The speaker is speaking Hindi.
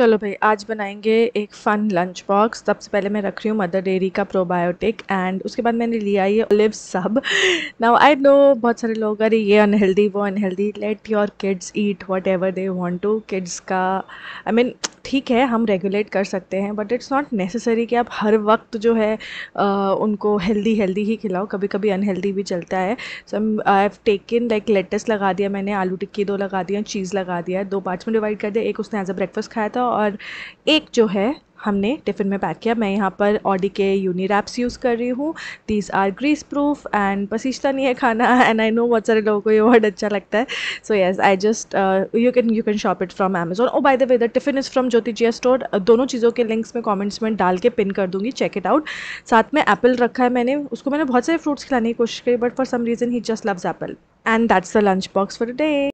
चलो भाई आज बनाएंगे एक फ़न लंच बॉक्स सबसे पहले मैं रख रही हूँ मदर डेरी का प्रोबायोटिक एंड उसके बाद मैंने लिया ये ओलिव सब नाउ आई नो बहुत सारे लोग अरे ये अनहेल्दी वो unhealthy let your kids eat whatever they want to kids का आई मीन ठीक है हम रेगुलेट कर सकते हैं बट इट्स नॉट नेसेसरी कि आप हर वक्त जो है आ, उनको हेल्दी हेल्दी ही खिलाओ कभी कभी अनहेल्दी भी चलता है so I have taken like latest लगा दिया मैंने आलू टिक्की दो लगा दिया चीज़ लगा दिया दो पार्ट्स में डिवाइड कर दिया एक उसने एज अ ब्रेकफास्ट खाया था और एक जो है हमने टिफ़िन में पैक किया मैं यहाँ पर ऑडी के यूनी रैप्स यूज़ कर रही हूँ these are grease proof and पसीजता नहीं है खाना एंड आई नो बहुत सारे लोगों को ये वर्ड अच्छा लगता है so yes I just you can you can shop it from Amazon oh by the way the tiffin is from Jyoti Jiya store दोनों चीज़ों के लिंक्स में कॉमेंट्स में डाल के पिन कर दूँगी चेक इट आउट साथ में एप्पल रखा है मैंने उसको मैंने बहुत सारे फ्रूट्स खिलाने की कोशिश करी but for some reason he just loves apple and that's the lunch box for a day